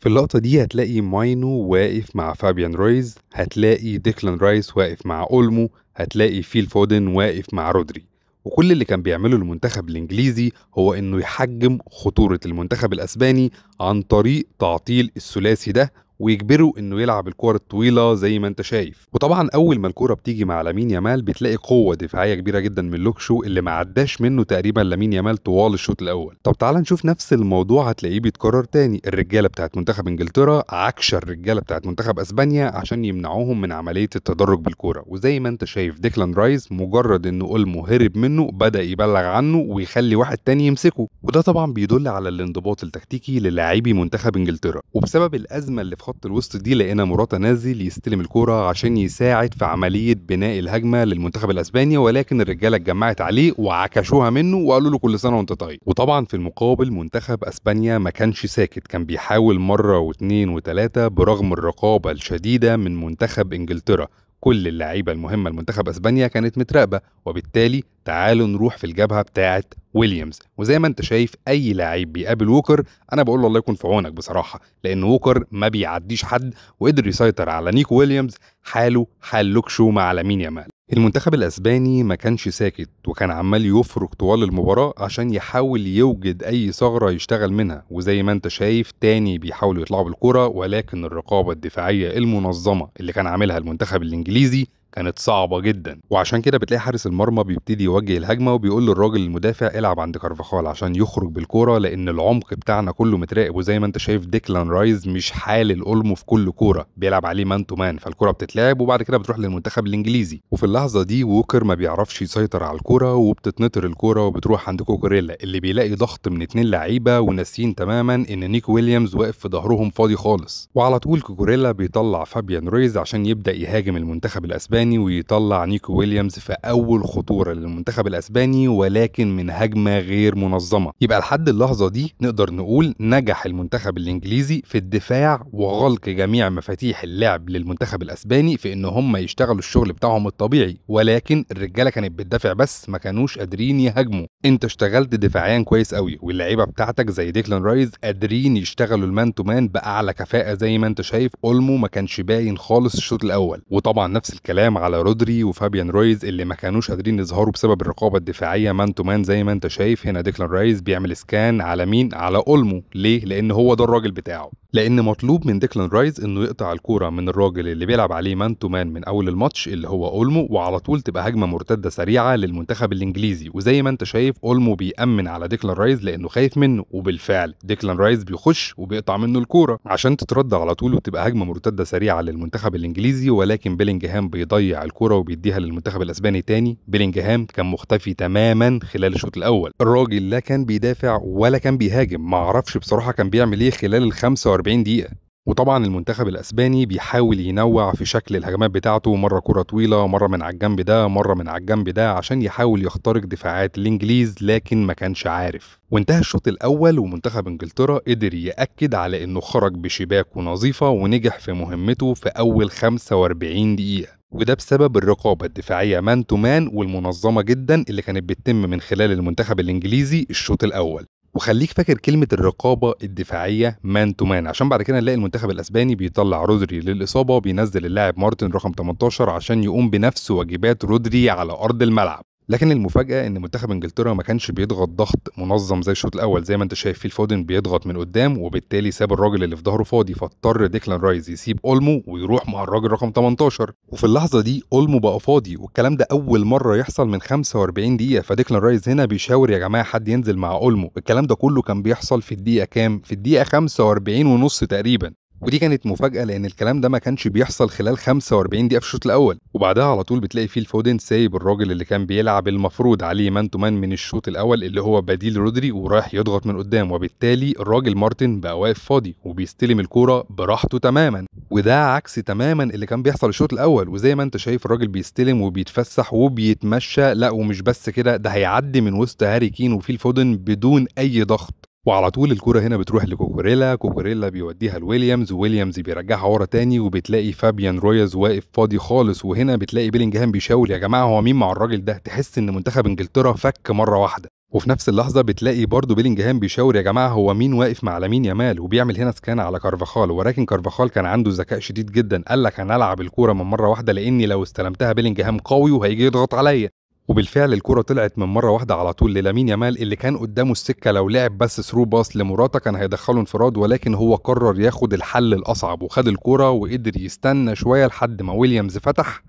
في اللقطة دي هتلاقي ماينو واقف مع فابيان رويز هتلاقي ديكلان رايس واقف مع أولمو هتلاقي فيل فودن واقف مع رودري وكل اللي كان بيعمله المنتخب الانجليزي هو انه يحجم خطورة المنتخب الاسباني عن طريق تعطيل الثلاثي ده ويجبره انه يلعب الكور الطويله زي ما انت شايف وطبعا اول ما الكوره بتيجي مع لامين يامال بتلاقي قوه دفاعيه كبيره جدا من لوكشو اللي ما عداش منه تقريبا لامين يامال طوال الشوط الاول طب تعال نشوف نفس الموضوع هتلاقيه بيتكرر تاني الرجاله بتاعت منتخب انجلترا عكش الرجاله بتاعت منتخب اسبانيا عشان يمنعوهم من عمليه التدرج بالكوره وزي ما انت شايف ديكلان رايز مجرد انه اولمو هرب منه بدا يبلغ عنه ويخلي واحد تاني يمسكه وده طبعا بيدل على الانضباط التكتيكي للاعبي منتخب انجلترا وبسبب الازمه اللي في خط الوسط دي لقينا مراتا نازل يستلم الكرة عشان يساعد في عملية بناء الهجمة للمنتخب الأسباني ولكن الرجالة اتجمعت عليه وعكشوها منه وقالوا له كل سنة وأنت طيب وطبعا في المقابل منتخب أسبانيا ما كانش ساكت كان بيحاول مرة واثنين وثلاثة برغم الرقابة الشديدة من منتخب إنجلترا كل اللعيبة المهمة لمنتخب أسبانيا كانت متراقبة وبالتالي تعالوا نروح في الجبهة بتاعة ويليامز وزي ما انت شايف أي لعيب بيقابل ووكر أنا بقول له الله يكون في عونك بصراحة لأن ووكر ما بيعديش حد وقدر يسيطر على نيكو ويليامز حاله حال لوكشو مع لامين يامال المنتخب الاسباني ما كانش ساكت وكان عمال يفرك طوال المباراه عشان يحاول يوجد اي ثغره يشتغل منها وزي ما انت شايف تاني بيحاولوا يطلعوا بالكره ولكن الرقابه الدفاعيه المنظمه اللي كان عاملها المنتخب الانجليزي كانت صعبة جدا وعشان كده بتلاقي حارس المرمى بيبتدي يوجه الهجمة وبيقول للراجل المدافع العب عند كارفاخال عشان يخرج بالكورة لأن العمق بتاعنا كله متراقب وزي ما أنت شايف ديكلان رايز مش حال الأولمو في كل كورة بيلعب عليه مان تو مان فالكورة بتتلعب وبعد كده بتروح للمنتخب الإنجليزي وفي اللحظة دي ووكر ما بيعرفش يسيطر على الكورة وبتتنطر الكورة وبتروح عند كوكوريلا اللي بيلاقي ضغط من اتنين لعيبة وناسيين تماما إن نيك ويليامز واقف في ظهرهم فاضي خالص وعلى طول كوكوريلا بيطلع فابيان رويز عشان يبدأ يهاجم المنتخب الأسباني الاسباني ويطلع نيكو ويليامز في اول خطوره للمنتخب الاسباني ولكن من هجمه غير منظمه يبقى لحد اللحظه دي نقدر نقول نجح المنتخب الانجليزي في الدفاع وغلق جميع مفاتيح اللعب للمنتخب الاسباني في ان هم يشتغلوا الشغل بتاعهم الطبيعي ولكن الرجاله كانت بتدافع بس ما كانوش قادرين يهاجموا انت اشتغلت دفاعيا كويس قوي واللعيبه بتاعتك زي ديكلان رايز قادرين يشتغلوا المان تو مان باعلى كفاءه زي ما انت شايف اولمو ما كانش باين خالص الشوط الاول وطبعا نفس الكلام الكلام على رودري وفابيان رويز اللي ما كانوش قادرين يظهروا بسبب الرقابه الدفاعيه مان تو مان زي ما انت شايف هنا ديكلان رايز بيعمل سكان على مين على اولمو ليه لان هو ده الراجل بتاعه لان مطلوب من ديكلان رايز انه يقطع الكوره من الراجل اللي بيلعب عليه مان تو مان من اول الماتش اللي هو اولمو وعلى طول تبقى هجمه مرتده سريعه للمنتخب الانجليزي وزي ما انت شايف اولمو بيامن على ديكلان رايز لانه خايف منه وبالفعل ديكلان رايز بيخش وبيقطع منه الكوره عشان تترد على طول وتبقى هجمه مرتده سريعه للمنتخب الانجليزي ولكن بيلينجهام بيضيع الكوره وبيديها للمنتخب الاسباني تاني بيلينجهام كان مختفي تماما خلال الشوط الاول الراجل لا كان بيدافع ولا كان بيهاجم معرفش بصراحه كان بيعمل ايه خلال ال 45 دقيقة وطبعا المنتخب الاسباني بيحاول ينوع في شكل الهجمات بتاعته مره كره طويله مره من على الجنب ده مره من على الجنب ده عشان يحاول يخترق دفاعات الانجليز لكن ما كانش عارف وانتهى الشوط الاول ومنتخب انجلترا قدر ياكد على انه خرج بشباكه نظيفه ونجح في مهمته في اول 45 دقيقه وده بسبب الرقابة الدفاعية مان تو مان والمنظمة جدا اللي كانت بتتم من خلال المنتخب الإنجليزي الشوط الأول وخليك فاكر كلمة الرقابة الدفاعية مان تو مان عشان بعد كده نلاقي المنتخب الأسباني بيطلع رودري للإصابة وبينزل اللاعب مارتن رقم 18 عشان يقوم بنفس واجبات رودري على أرض الملعب لكن المفاجاه ان منتخب انجلترا ما كانش بيضغط ضغط منظم زي الشوط الاول زي ما انت شايف فيه فودن بيضغط من قدام وبالتالي ساب الراجل اللي في ظهره فاضي فاضطر ديكلان رايز يسيب اولمو ويروح مع الراجل رقم 18 وفي اللحظه دي اولمو بقى فاضي والكلام ده اول مره يحصل من 45 دقيقه فديكلان رايز هنا بيشاور يا جماعه حد ينزل مع اولمو الكلام ده كله كان بيحصل في الدقيقه كام في الدقيقه 45 ونص تقريبا ودي كانت مفاجأة لأن الكلام ده ما كانش بيحصل خلال 45 دقيقة في الشوط الأول وبعدها على طول بتلاقي فيل فودن سايب الراجل اللي كان بيلعب المفروض عليه مان تو مان من الشوط الأول اللي هو بديل رودري ورايح يضغط من قدام وبالتالي الراجل مارتن بقى واقف فاضي وبيستلم الكورة براحته تماما وده عكس تماما اللي كان بيحصل الشوط الأول وزي ما أنت شايف الراجل بيستلم وبيتفسح وبيتمشى لا ومش بس كده ده هيعدي من وسط هاري كين وفيل فودن بدون أي ضغط وعلى طول الكرة هنا بتروح لكوكوريلا كوكوريلا بيوديها لويليامز ويليامز بيرجعها ورا تاني وبتلاقي فابيان رويز واقف فاضي خالص وهنا بتلاقي بيلينجهام بيشاور يا جماعة هو مين مع الراجل ده تحس ان منتخب انجلترا فك مرة واحدة وفي نفس اللحظة بتلاقي برضه بيلينجهام بيشاور يا جماعة هو مين واقف مع لامين يامال وبيعمل هنا سكان على كارفاخال ولكن كارفاخال كان عنده ذكاء شديد جدا قال لك انا العب الكورة من مرة واحدة لاني لو استلمتها بيلينجهام قوي وهيجي يضغط عليا وبالفعل الكرة طلعت من مرة واحدة على طول للامين يامال اللي كان قدامه السكة لو لعب بس ثرو باص لمراته كان هيدخله انفراد ولكن هو قرر ياخد الحل الأصعب وخد الكرة وقدر يستنى شوية لحد ما ويليامز فتح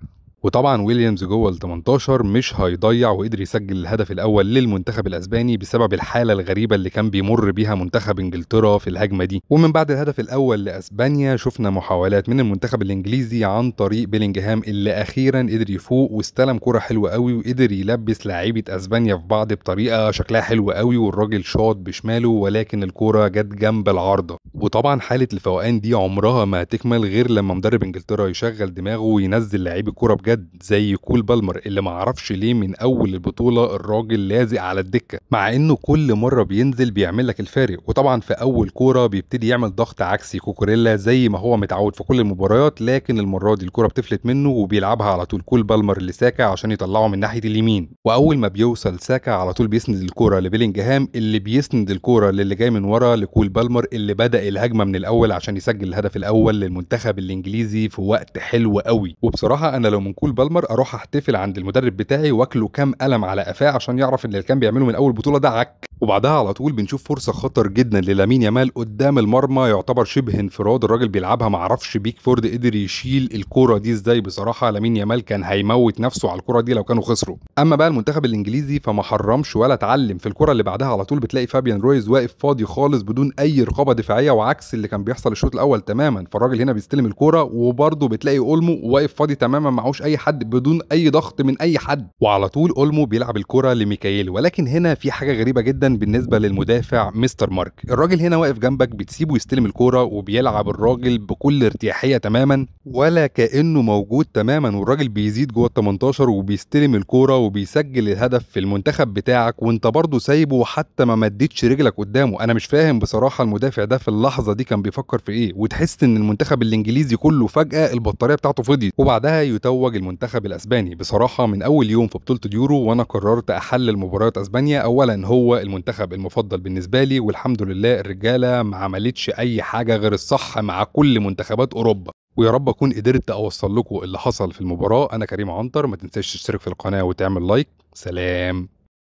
وطبعا ويليامز جوه ال 18 مش هيضيع وقدر يسجل الهدف الاول للمنتخب الاسباني بسبب الحاله الغريبه اللي كان بيمر بيها منتخب انجلترا في الهجمه دي ومن بعد الهدف الاول لاسبانيا شفنا محاولات من المنتخب الانجليزي عن طريق بيلينجهام اللي اخيرا قدر يفوق واستلم كره حلوه قوي وقدر يلبس لاعيبه اسبانيا في بعض بطريقه شكلها حلوه قوي والراجل شاط بشماله ولكن الكوره جت جنب العارضه وطبعا حاله الفوقان دي عمرها ما هتكمل غير لما مدرب انجلترا يشغل دماغه وينزل لعيب الكوره بجد بجد زي كول بالمر اللي معرفش ليه من اول البطوله الراجل لازق على الدكه مع انه كل مره بينزل بيعمل لك الفارق وطبعا في اول كوره بيبتدي يعمل ضغط عكسي كوكوريلا زي ما هو متعود في كل المباريات لكن المره دي الكوره بتفلت منه وبيلعبها على طول كول بالمر لساكا عشان يطلعه من ناحيه اليمين واول ما بيوصل ساكا على طول بيسند الكوره لبيلينجهام اللي بيسند الكوره للي جاي من ورا لكول بالمر اللي بدا الهجمه من الاول عشان يسجل الهدف الاول للمنتخب الانجليزي في وقت حلو قوي وبصراحه انا لو من كول بالمر اروح احتفل عند المدرب بتاعي واكله كام قلم على قفاه عشان يعرف ان اللي كان بيعمله من اول بطوله ده عك وبعدها على طول بنشوف فرصه خطر جدا للامين يامال قدام المرمى يعتبر شبه انفراد الراجل بيلعبها معرفش بيك فورد قدر يشيل الكوره دي ازاي بصراحه لامين يامال كان هيموت نفسه على الكوره دي لو كانوا خسروا اما بقى المنتخب الانجليزي فما حرمش ولا اتعلم في الكوره اللي بعدها على طول بتلاقي فابيان رويز واقف فاضي خالص بدون اي رقابه دفاعيه وعكس اللي كان بيحصل الشوط الاول تماما فالراجل هنا بيستلم الكوره وبرده بتلاقي اولمو واقف فاضي تماما معهوش اي اي حد بدون اي ضغط من اي حد وعلى طول اولمو بيلعب الكره لميكاييل ولكن هنا في حاجه غريبه جدا بالنسبه للمدافع مستر مارك الراجل هنا واقف جنبك بتسيبه يستلم الكوره وبيلعب الراجل بكل ارتياحيه تماما ولا كانه موجود تماما والراجل بيزيد جوه ال 18 وبيستلم الكوره وبيسجل الهدف في المنتخب بتاعك وانت برضه سايبه حتى ما مديتش رجلك قدامه انا مش فاهم بصراحه المدافع ده في اللحظه دي كان بيفكر في ايه وتحس ان المنتخب الانجليزي كله فجاه البطاريه بتاعته فضيت وبعدها يتوج المنتخب الاسباني بصراحه من اول يوم في بطوله اليورو وانا قررت احلل مباريات اسبانيا اولا هو المنتخب المفضل بالنسبه لي والحمد لله الرجاله ما عملتش اي حاجه غير الصح مع كل منتخبات اوروبا ويا رب اكون قدرت اوصل لكم اللي حصل في المباراه انا كريم عنتر ما تنساش تشترك في القناه وتعمل لايك سلام